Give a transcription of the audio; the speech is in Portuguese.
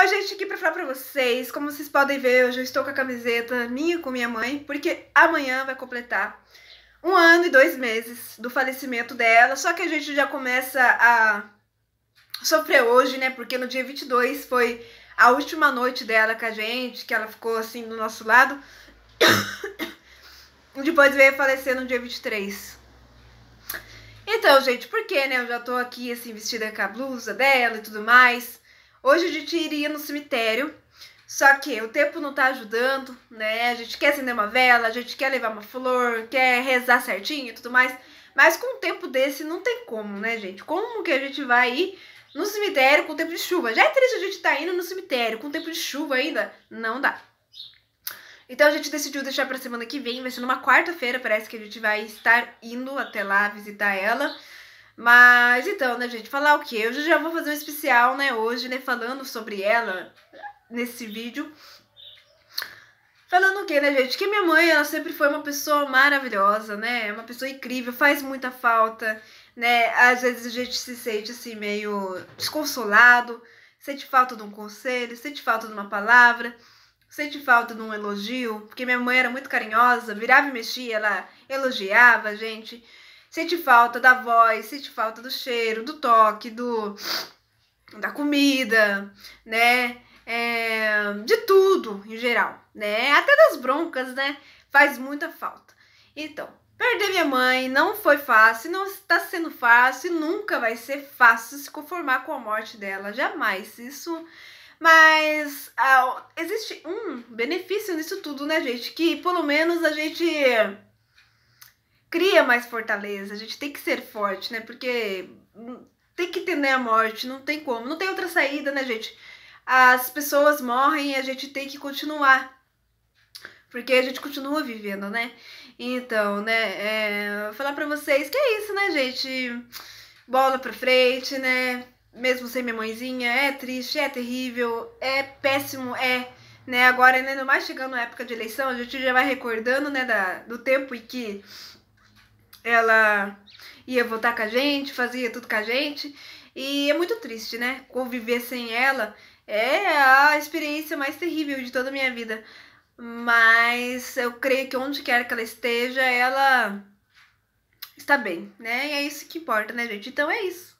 Oi, gente, aqui pra falar pra vocês. Como vocês podem ver, eu já estou com a camiseta minha com minha mãe, porque amanhã vai completar um ano e dois meses do falecimento dela. Só que a gente já começa a sofrer hoje, né? Porque no dia 22 foi a última noite dela com a gente, que ela ficou assim do nosso lado. Depois veio falecer no dia 23. Então, gente, por que, né? Eu já tô aqui, assim, vestida com a blusa dela e tudo mais. Hoje a gente iria no cemitério, só que o tempo não tá ajudando, né? A gente quer acender uma vela, a gente quer levar uma flor, quer rezar certinho e tudo mais. Mas com um tempo desse não tem como, né, gente? Como que a gente vai ir no cemitério com tempo de chuva? Já é triste a gente tá indo no cemitério com tempo de chuva ainda? Não dá. Então a gente decidiu deixar pra semana que vem, vai ser numa quarta-feira, parece que a gente vai estar indo até lá visitar ela. Mas então, né, gente, falar o que? Eu já vou fazer um especial, né, hoje, né, falando sobre ela nesse vídeo. Falando o que, né, gente? Que minha mãe, ela sempre foi uma pessoa maravilhosa, né? É uma pessoa incrível, faz muita falta, né? Às vezes a gente se sente assim meio desconsolado, sente falta de um conselho, sente falta de uma palavra, sente falta de um elogio, porque minha mãe era muito carinhosa, virava e mexia, ela elogiava a gente. Sente falta da voz, sente falta do cheiro, do toque, do da comida, né? É, de tudo em geral, né? Até das broncas, né? Faz muita falta. Então, perder minha mãe não foi fácil, não está sendo fácil, nunca vai ser fácil se conformar com a morte dela, jamais. Isso. Mas ah, existe um benefício nisso tudo, né, gente? Que pelo menos a gente cria mais fortaleza, a gente tem que ser forte, né? Porque tem que entender né, a morte, não tem como, não tem outra saída, né, gente? As pessoas morrem e a gente tem que continuar. Porque a gente continua vivendo, né? Então, né, é, falar para vocês que é isso, né, gente? Bola pra frente, né? Mesmo sem minha mãezinha, é triste, é terrível, é péssimo, é né? Agora, né, ainda mais chegando na época de eleição, a gente já vai recordando, né, da, do tempo em que ela ia voltar com a gente, fazia tudo com a gente. E é muito triste, né? Conviver sem ela é a experiência mais terrível de toda a minha vida. Mas eu creio que onde quer que ela esteja, ela está bem, né? E é isso que importa, né, gente? Então é isso.